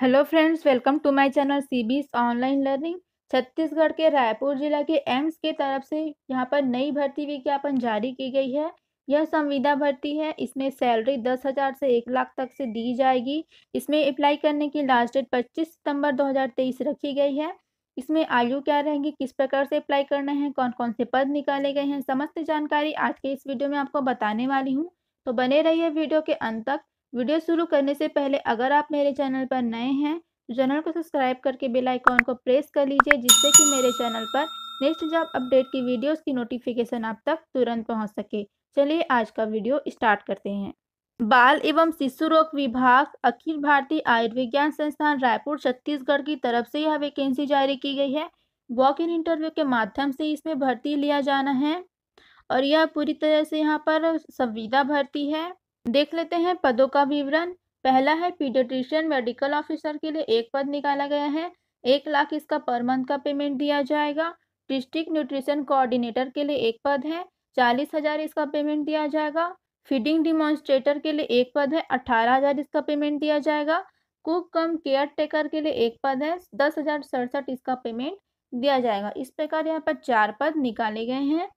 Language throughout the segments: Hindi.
hello friends welcome to my channel CBS online learning Chhattisgarh के रायपुर जिला के एम्स के तरफ से यहां पर नई भर्ती विज्ञापन जारी की गई है यह संविदा भर्ती है इसमें सैलरी दस हज़ार से एक लाख तक से दी जाएगी इसमें अप्लाई करने की लास्ट डेट पच्चीस सितंबर 2023 रखी गई है इसमें आयु क्या रहेगी किस प्रकार से अप्लाई करना है कौन कौन से पद निकाले गए हैं समस्त जानकारी आज के इस वीडियो में आपको बताने वाली हूँ तो बने रहिए वीडियो के अंत तक वीडियो शुरू करने से पहले अगर आप मेरे चैनल पर नए हैं तो चैनल को सब्सक्राइब करके बेल आइकॉन को प्रेस कर लीजिए जिससे कि मेरे चैनल पर नेक्स्ट जॉब अपडेट की वीडियोस की नोटिफिकेशन आप तक तुरंत पहुंच सके चलिए आज का वीडियो स्टार्ट करते हैं बाल एवं शिशु रोग विभाग अखिल भारतीय आयुर्विज्ञान संस्थान रायपुर छत्तीसगढ़ की तरफ से यह वैकेंसी जारी की गई है वॉक इन इंटरव्यू के माध्यम से इसमें भर्ती लिया जाना है और यह पूरी तरह से यहाँ पर संविदा भर्ती है देख लेते हैं पदों का विवरण पहला है पीडियट्रिशियन मेडिकल ऑफिसर के लिए एक पद निकाला गया है एक लाख इसका पर मंथ का पेमेंट दिया जाएगा डिस्ट्रिक्ट न्यूट्रिशन कोऑर्डिनेटर के लिए एक पद है चालीस हज़ार इसका पेमेंट दिया जाएगा फीडिंग डिमॉन्स्ट्रेटर के लिए एक पद है अठारह हज़ार इसका पेमेंट दिया जाएगा कुक कम केयर टेकर के लिए एक पद है दस हज़ार सड़सठ इसका पेमेंट दिया जाएगा इस प्रकार यहाँ पर चार पद निकाले गए हैं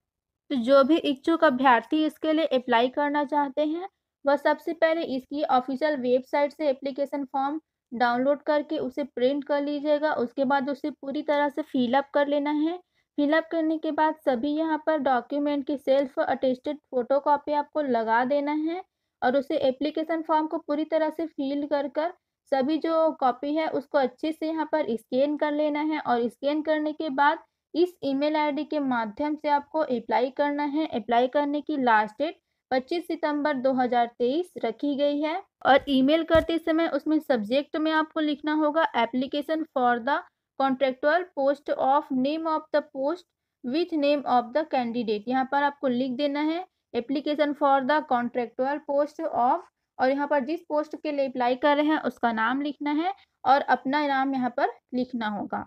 तो जो भी इच्छुक अभ्यर्थी इसके लिए अप्लाई करना चाहते हैं वह सबसे पहले इसकी ऑफिशियल वेबसाइट से एप्लीकेशन फॉर्म डाउनलोड करके उसे प्रिंट कर लीजिएगा उसके बाद उसे पूरी तरह से फिलअप कर लेना है फिलअप करने के बाद सभी यहाँ पर डॉक्यूमेंट की सेल्फ अटेस्टेड फोटो कॉपी आपको लगा देना है और उसे एप्लीकेशन फॉर्म को पूरी तरह से फिल कर कर सभी जो कॉपी है उसको अच्छे से यहाँ पर स्कैन कर लेना है और स्कैन करने के बाद इस ईमेल आईडी के माध्यम से आपको अप्लाई करना है अप्लाई करने की लास्ट डेट 25 सितंबर 2023 रखी गई है और ईमेल करते समय उसमें सब्जेक्ट में आपको लिखना होगा application for the contractual post of name of the post with name of the candidate यहाँ पर आपको लिख देना है application for the contractual post of और यहाँ पर जिस पोस्ट के लिए अप्लाई कर रहे हैं उसका नाम लिखना है और अपना नाम यहाँ पर लिखना होगा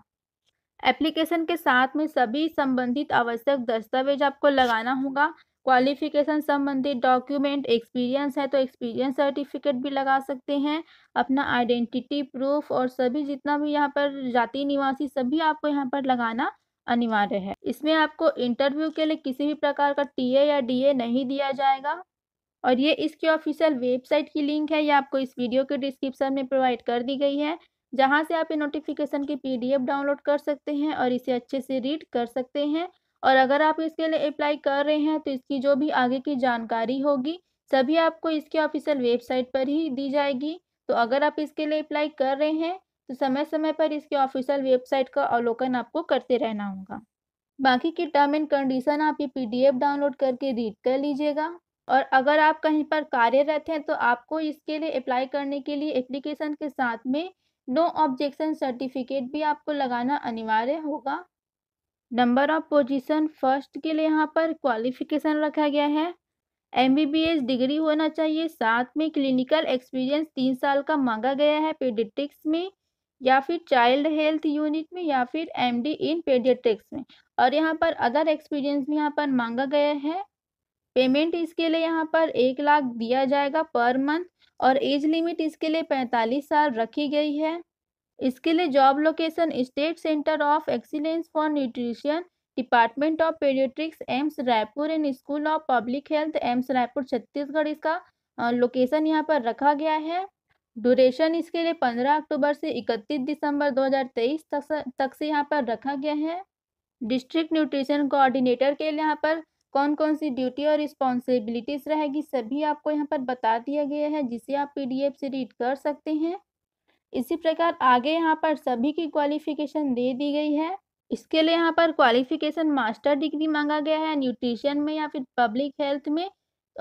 एप्लीकेशन के साथ में सभी संबंधित आवश्यक दस्तावेज आपको लगाना होगा क्वालिफिकेशन संबंधित डॉक्यूमेंट एक्सपीरियंस है तो एक्सपीरियंस सर्टिफिकेट भी लगा सकते हैं अपना आइडेंटिटी प्रूफ और सभी जितना भी यहाँ पर जाति निवासी सभी आपको यहाँ पर लगाना अनिवार्य है इसमें आपको इंटरव्यू के लिए किसी भी प्रकार का टी या डी नहीं दिया जाएगा और ये इसकी ऑफिशियल वेबसाइट की लिंक है ये आपको इस वीडियो के डिस्क्रिप्शन में प्रोवाइड कर दी गई है जहाँ से आप ये नोटिफिकेशन की पीडीएफ डाउनलोड कर सकते हैं और इसे अच्छे से रीड कर सकते हैं और अगर आप इसके लिए अप्लाई कर रहे हैं तो इसकी जो भी आगे की जानकारी होगी सभी आपको इसके ऑफिशियल वेबसाइट पर ही दी जाएगी तो अगर आप इसके लिए अप्लाई कर रहे हैं तो समय समय पर इसके ऑफिशियल वेबसाइट का अवलोकन आपको करते रहना होगा बाकी की टर्म एंड कंडीशन आप ये पी डाउनलोड करके रीड कर लीजिएगा और अगर आप कहीं पर कार्यरत हैं तो आपको इसके लिए अप्लाई करने के लिए एप्लीकेशन के साथ में नो ऑब्जेक्शन सर्टिफिकेट भी आपको लगाना अनिवार्य होगा नंबर ऑफ पोजीशन फर्स्ट के लिए यहाँ पर क्वालिफिकेशन रखा गया है एम डिग्री होना चाहिए साथ में क्लिनिकल एक्सपीरियंस तीन साल का मांगा गया है पेडिटिक्स में या फिर चाइल्ड हेल्थ यूनिट में या फिर एमडी इन पेडियट्रिक्स में और यहाँ पर अदर एक्सपीरियंस भी यहाँ पर मांगा गया है पेमेंट इसके लिए यहाँ पर एक लाख दिया जाएगा पर मंथ और एज लिमिट इसके लिए पैंतालीस साल रखी गई है इसके लिए job location state centre of excellence for nutrition department of paediatrics AIIMS Raipur and school of public health AIIMS Raipur Chhattisgarh इसका लोकेशन यहाँ पर रखा गया है ड्यूरेशन इसके लिए 15 अक्टूबर से 31 दिसंबर 2023 तक तक से यहाँ पर रखा गया है डिस्ट्रिक्ट न्यूट्रिशन कोऑर्डिनेटर के लिए यहाँ पर कौन कौन सी ड्यूटी और रिस्पॉन्सिबिलिटीज रहेगी सभी आपको यहाँ पर बता दिया गया है जिसे आप पीडीएफ से रीड कर सकते हैं इसी प्रकार आगे यहाँ पर सभी की क्वालिफिकेशन दे दी गई है इसके लिए यहाँ पर क्वालिफिकेशन मास्टर डिग्री मांगा गया है न्यूट्रिशन में या फिर पब्लिक हेल्थ में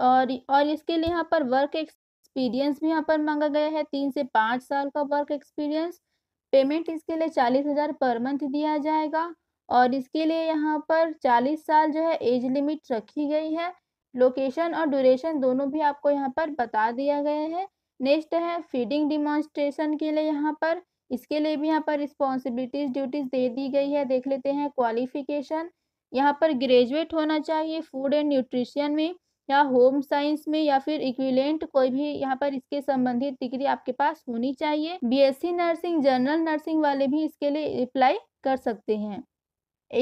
और और इसके लिए यहाँ पर वर्क एक्सपीरियंस भी यहाँ पर मांगा गया है तीन से पाँच साल का वर्क एक्सपीरियंस पेमेंट इसके लिए चालीस हज़ार पर मंथ दिया जाएगा और इसके लिए यहाँ पर चालीस साल जो है एज लिमिट रखी गई है लोकेशन और ड्यूरेशन दोनों भी आपको यहाँ पर बता दिया गया है नेक्स्ट है फीडिंग डिमॉन्स्ट्रेशन के लिए यहाँ पर इसके लिए भी यहाँ पर रिस्पॉन्सिबिलिटीज ड्यूटीज दे दी गई है देख लेते हैं क्वालिफिकेशन यहाँ पर ग्रेजुएट होना चाहिए फूड एंड न्यूट्रिशन में या होम साइंस में या फिर इक्विलेंट कोई भी यहाँ पर इसके संबंधित डिग्री आपके पास होनी चाहिए बीएससी नर्सिंग जनरल नर्सिंग वाले भी इसके लिए अप्लाई कर सकते हैं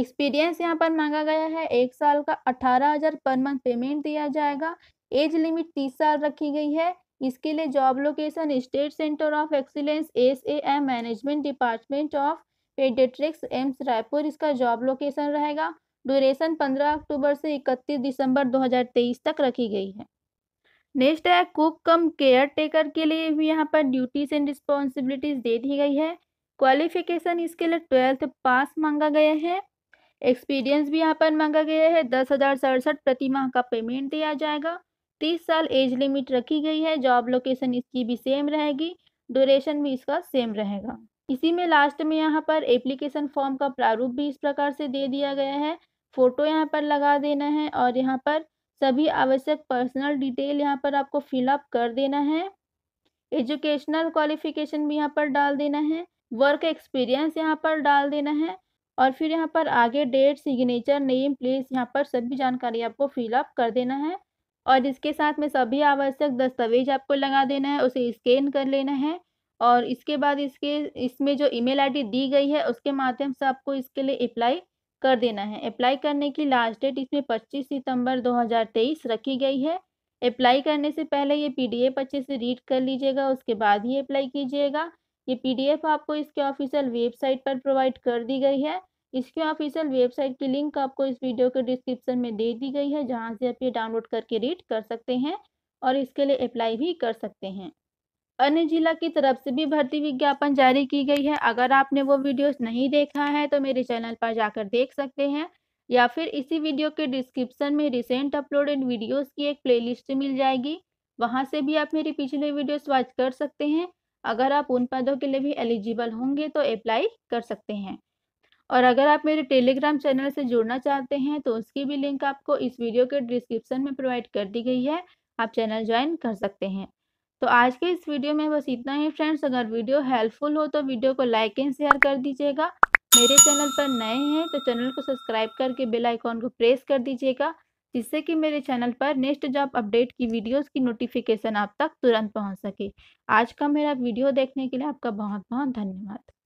एक्सपीरियंस यहाँ पर मांगा गया है एक साल का अठारह हजार पर मंथ पेमेंट दिया जाएगा एज लिमिट तीस साल रखी गई है इसके लिए job location state centre of excellence S A M management department of paediatrics AIIMS Raipur इसका जॉब लोकेशन रहेगा ड्यूरेशन 15 अक्टूबर से 31 दिसंबर 2023 तक रखी गई है नेक्स्ट है कुक कम केयर टेकर के लिए भी यहाँ पर ड्यूटीज एंड रिस्पॉन्सिबिलिटीज दे दी गई है क्वालिफिकेशन इसके लिए ट्वेल्थ पास मांगा गया है एक्सपीरियंस भी यहाँ पर मांगा गया है दस हज़ार सड़सठ प्रति माह का पेमेंट दिया जाएगा तीस साल एज लिमिट रखी गई है जॉब लोकेशन इसकी भी सेम रहेगी ड्यूरेशन भी इसका सेम रहेगा इसी में लास्ट में यहाँ पर एप्लीकेशन फॉर्म का प्रारूप भी इस प्रकार से दे दिया गया है फ़ोटो यहाँ पर लगा देना है और यहाँ पर सभी आवश्यक पर्सनल डिटेल यहाँ पर आपको फिलअप कर देना है एजुकेशनल क्वालिफिकेशन भी यहाँ पर डाल देना है वर्क एक्सपीरियंस यहाँ पर डाल देना है और फिर यहाँ पर आगे डेट सिग्नेचर नेम प्लेस यहाँ पर सभी जानकारी आपको फिलअप कर देना है और इसके साथ में सभी आवश्यक दस्तावेज आपको लगा देना है उसे स्कैन कर लेना है और इसके बाद इसके इसमें जो ईमेल आईडी दी गई है उसके माध्यम से आपको इसके लिए अप्लाई कर देना है अप्लाई करने की लास्ट डेट इसमें 25 सितंबर 2023 रखी गई है अप्लाई करने से पहले ये पीडीएफ अच्छे से रीड कर लीजिएगा उसके बाद ही अप्लाई कीजिएगा ये पी आपको इसके ऑफिशियल वेबसाइट पर प्रोवाइड कर दी गई है इसकी ऑफिशियल वेबसाइट की लिंक आपको इस वीडियो के डिस्क्रिप्शन में दे दी गई है जहाँ से आप ये डाउनलोड करके रीड कर सकते हैं और इसके लिए अप्लाई भी कर सकते हैं अन्य जिला की तरफ से भी भर्ती विज्ञापन जारी की गई है अगर आपने वो वीडियोस नहीं देखा है तो मेरे चैनल पर जाकर देख सकते हैं या फिर इसी वीडियो के डिस्क्रिप्शन में रिसेंट अपलोडेड वीडियोस की एक प्लेलिस्ट मिल जाएगी वहां से भी आप मेरी पिछले वीडियोस वॉच कर सकते हैं अगर आप उन पदों के लिए भी एलिजिबल होंगे तो अप्लाई कर सकते हैं और अगर आप मेरे टेलीग्राम चैनल से जुड़ना चाहते हैं तो उसकी भी लिंक आपको इस वीडियो के डिस्क्रिप्शन में प्रोवाइड कर दी गई है आप चैनल ज्वाइन कर सकते हैं तो आज के इस वीडियो में बस इतना ही फ्रेंड्स अगर वीडियो हेल्पफुल हो तो वीडियो को लाइक एंड शेयर कर दीजिएगा मेरे चैनल पर नए हैं तो चैनल को सब्सक्राइब करके बेल आइकॉन को प्रेस कर दीजिएगा जिससे कि मेरे चैनल पर नेक्स्ट जॉब अपडेट की वीडियोस की नोटिफिकेशन आप तक तुरंत पहुंच सके आज का मेरा वीडियो देखने के लिए आपका बहुत बहुत धन्यवाद